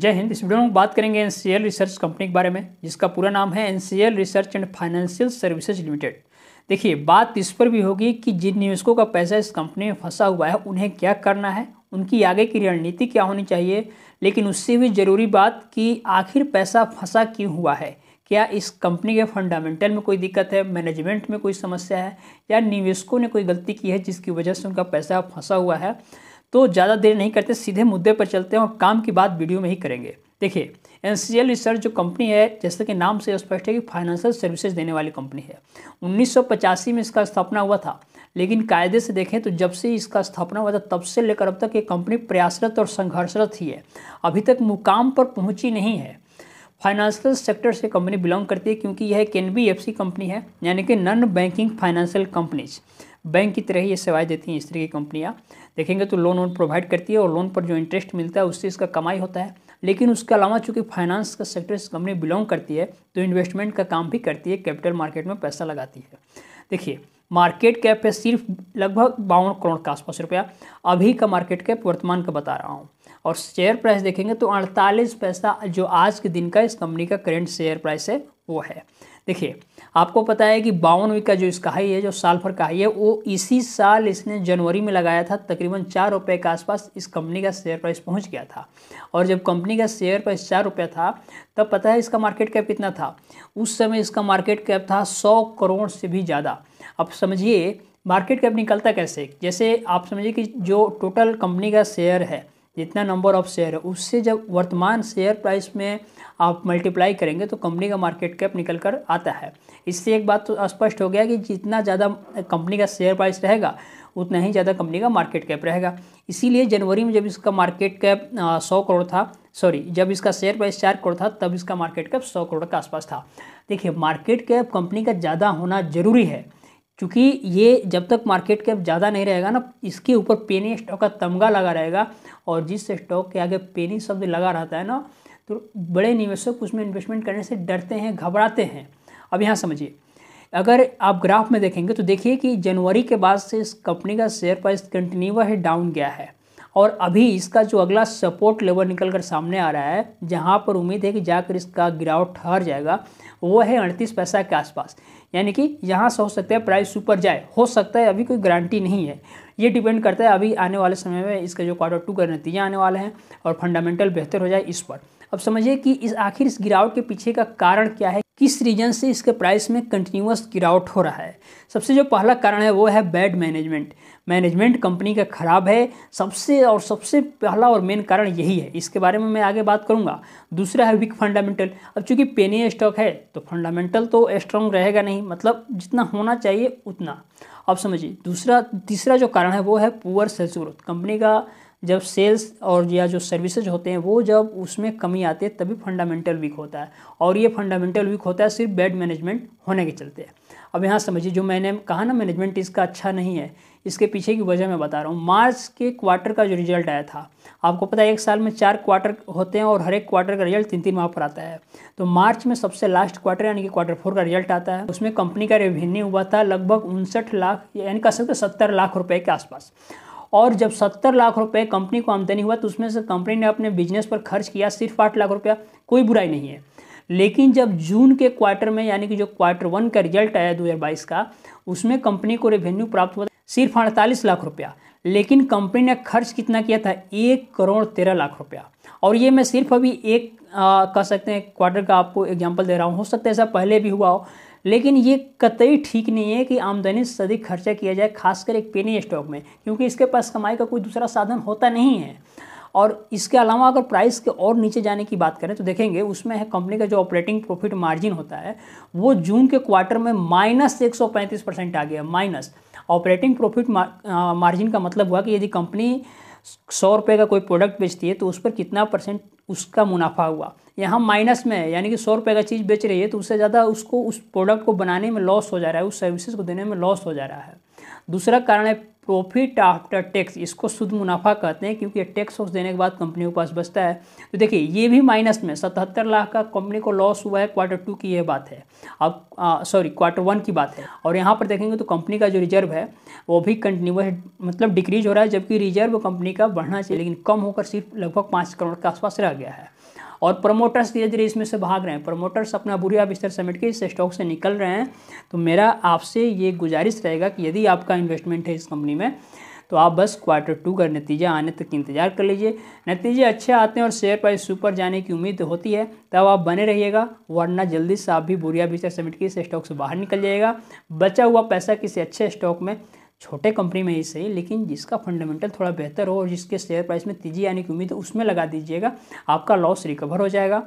जय हिंद इस वीडियो में बात करेंगे एन रिसर्च कंपनी के बारे में जिसका पूरा नाम है N research and financial services limited देखिए बात इस पर भी होगी कि जिन निवेशकों का पैसा इस कंपनी में फंसा हुआ है उन्हें क्या करना है उनकी आगे की रणनीति क्या होनी चाहिए लेकिन उससे भी ज़रूरी बात कि आखिर पैसा फंसा क्यों हुआ है क्या इस कंपनी के फंडामेंटल में कोई दिक्कत है मैनेजमेंट में कोई समस्या है या निवेशकों ने कोई गलती की है जिसकी वजह से उनका पैसा फंसा हुआ है तो ज़्यादा देर नहीं करते सीधे मुद्दे पर चलते हैं और काम की बात वीडियो में ही करेंगे देखिए एन रिसर्च जो कंपनी है जैसे कि नाम से स्पष्ट है कि फाइनेंशियल सर्विसेज देने वाली कंपनी है उन्नीस में इसका स्थापना हुआ था लेकिन कायदे से देखें तो जब से इसका स्थापना हुआ था तब से लेकर अब तक ये कंपनी प्रयासरत और संघर्षरत ही है अभी तक मुकाम पर पहुंची नहीं है फाइनेंशियल सेक्टर से कंपनी बिलोंग करती है क्योंकि यह एक एन कंपनी है यानी कि non banking financial companies bank की तरह ये सेवाएं देती हैं इस तरह की कंपनियाँ देखेंगे तो लोन वोन प्रोवाइड करती है और लोन पर जो इंटरेस्ट मिलता है उससे इसका कमाई होता है लेकिन उसके अलावा चूंकि फाइनेंस का सेक्टर इस कंपनी बिलोंग करती है तो इन्वेस्टमेंट का काम भी करती है कैपिटल मार्केट में पैसा लगाती है देखिए मार्केट कैप है सिर्फ लगभग बावन करोड़ के आसपास रुपया अभी का मार्केट कैप वर्तमान का बता रहा हूँ और शेयर प्राइस देखेंगे तो अड़तालीस पैसा जो आज के दिन का इस कंपनी का करेंट शेयर प्राइस है वो है देखिए आपको पता है कि बावन वीक का जो इसका हाई है जो साल भर का हाई है वो इसी साल इसने जनवरी में लगाया था तकरीबन चार रुपये के आसपास इस कंपनी का शेयर प्राइस पहुंच गया था और जब कंपनी का शेयर प्राइस चार रुपये था तब पता है इसका मार्केट कैप कितना था उस समय इसका मार्केट कैप था सौ करोड़ से भी ज़्यादा अब समझिए मार्केट कैप निकलता कैसे जैसे आप समझिए कि जो टोटल कंपनी का शेयर है जितना नंबर ऑफ शेयर है उससे जब वर्तमान शेयर प्राइस में आप मल्टीप्लाई करेंगे तो कंपनी का मार्केट कैप निकल कर आता है इससे एक बात तो स्पष्ट हो गया कि जितना ज़्यादा कंपनी का शेयर प्राइस रहेगा उतना ही ज़्यादा कंपनी का मार्केट कैप रहेगा इसीलिए जनवरी में जब इसका मार्केट कैप सौ करोड़ था सॉरी जब इसका शेयर प्राइस चार करोड़ था तब इसका मार्केट कैप सौ करोड़ के आसपास था देखिए मार्केट कैप कंपनी का ज़्यादा होना ज़रूरी है क्योंकि ये जब तक मार्केट कैप ज़्यादा नहीं रहेगा ना इसके ऊपर पेनी स्टॉक का तमगा लगा रहेगा और जिस स्टॉक के आगे पेनी शब्द लगा रहता है ना तो बड़े निवेशक उसमें इन्वेस्टमेंट करने से डरते हैं घबराते हैं अब यहाँ समझिए अगर आप ग्राफ में देखेंगे तो देखिए कि जनवरी के बाद से इस कंपनी का शेयर प्राइस कंटिन्यू है डाउन गया है और अभी इसका जो अगला सपोर्ट लेवल निकल कर सामने आ रहा है जहाँ पर उम्मीद है कि जाकर इसका गिरावट ठहर जाएगा वो है अड़तीस पैसा के आसपास यानी कि यहाँ से हो सकता है प्राइस ऊपर जाए हो सकता है अभी कोई गारंटी नहीं है ये डिपेंड करता है अभी आने वाले समय में इसका जो क्वार्टर टू का नतीजे आने वाले हैं और फंडामेंटल बेहतर हो जाए इस पर अब समझिए कि इस आखिर इस गिरावट के पीछे का कारण क्या है किस रीजन से इसके प्राइस में कंटिन्यूस गिरावट हो रहा है सबसे जो पहला कारण है वो है बैड मैनेजमेंट मैनेजमेंट कंपनी का ख़राब है सबसे और सबसे पहला और मेन कारण यही है इसके बारे में मैं आगे बात करूंगा दूसरा है वीक फंडामेंटल अब चूंकि पेनी स्टॉक है तो फंडामेंटल तो स्ट्रांग रहेगा नहीं मतलब जितना होना चाहिए उतना अब समझिए दूसरा तीसरा जो कारण है वो है पुअर सेल्स ग्रोथ कंपनी का जब सेल्स और या जो सर्विसेज होते हैं वो जब उसमें कमी आती है तभी फंडामेंटल वीक होता है और ये फंडामेंटल वीक होता है सिर्फ बैड मैनेजमेंट होने के चलते अब यहाँ समझिए जो मैंने कहा ना मैनेजमेंट इसका अच्छा नहीं है इसके पीछे की वजह मैं बता रहा हूँ मार्च के क्वार्टर का जो रिजल्ट आया था आपको पता है एक साल में चार क्वार्टर होते हैं और हर एक क्वार्टर का रिजल्ट तीन तीन माह पर आता है तो मार्च में सबसे लास्ट क्वार्टर यानी कि क्वार्टर फोर का रिजल्ट आता है उसमें कंपनी का रेवेन्यू हुआ था लगभग उनसठ लाख यानी कह सकते सत्तर लाख रुपये के आसपास और जब सत्तर लाख रुपये कंपनी को आमदनी हुआ तो उसमें से कंपनी ने अपने बिजनेस पर खर्च किया सिर्फ आठ लाख रुपया कोई बुराई नहीं है लेकिन जब जून के क्वार्टर में यानी कि जो क्वार्टर वन का रिजल्ट आया दो का उसमें कंपनी को रेवेन्यू प्राप्त हुआ सिर्फ अड़तालीस लाख रुपया लेकिन कंपनी ने खर्च कितना किया था एक करोड़ तेरह लाख रुपया और ये मैं सिर्फ अभी एक आ, कह सकते हैं क्वार्टर का आपको एग्जाम्पल दे रहा हूँ हो सकता है ऐसा पहले भी हुआ हो लेकिन ये कतई ठीक नहीं है कि आमदनी से अधिक खर्चा किया जाए खासकर एक पेनी स्टॉक में क्योंकि इसके पास कमाई का कोई दूसरा साधन होता नहीं है और इसके अलावा अगर प्राइस के और नीचे जाने की बात करें तो देखेंगे उसमें है कंपनी का जो ऑपरेटिंग प्रॉफिट मार्जिन होता है वो जून के क्वार्टर में माइनस एक परसेंट आ गया माइनस ऑपरेटिंग प्रॉफिट मार्जिन का मतलब हुआ कि यदि कंपनी सौ रुपये का कोई प्रोडक्ट बेचती है तो उस पर कितना परसेंट उसका मुनाफा हुआ यहाँ माइनस में है यानी कि सौ रुपये का चीज़ बेच रही है तो उससे ज़्यादा उसको उस प्रोडक्ट को बनाने में लॉस हो जा रहा है उस सर्विसेज को देने में लॉस हो जा रहा है दूसरा कारण है प्रॉफिट तो आफ्टर टैक्स इसको शुद्ध मुनाफा कहते हैं क्योंकि टैक्स वॉक्स देने के बाद कंपनी के पास बचता है तो देखिए ये भी माइनस में सतहत्तर लाख का कंपनी को लॉस हुआ है क्वार्टर टू की यह बात है अब सॉरी क्वार्टर वन की बात है और यहाँ पर देखेंगे तो कंपनी का जो रिजर्व है वो भी कंटिन्यूस मतलब डिक्रीज हो रहा है जबकि रिजर्व कंपनी का बढ़ना चाहिए लेकिन कम होकर सिर्फ लगभग पाँच करोड़ के आसपास रह गया है और प्रमोटर्स धीरे धीरे इसमें से भाग रहे हैं प्रमोटर्स अपना बुरिया बिस्तर समेट के इस स्टॉक से निकल रहे हैं तो मेरा आपसे ये गुजारिश रहेगा कि यदि आपका इन्वेस्टमेंट है इस कंपनी में तो आप बस क्वार्टर टू का नतीजा आने तक इंतजार कर लीजिए नतीजे अच्छे आते हैं और शेयर प्राइस सुपर जाने की उम्मीद होती है तब आप बने रहिएगा वरना जल्दी से आप भी बुरिया बिस्तर समेट के इस स्टॉक से बाहर निकल जाएगा बचा हुआ पैसा किसी अच्छे स्टॉक में छोटे कंपनी में ही सही लेकिन जिसका फंडामेंटल थोड़ा बेहतर हो और जिसके शेयर प्राइस में तेज़ी आने की उम्मीद है उसमें लगा दीजिएगा आपका लॉस रिकवर हो जाएगा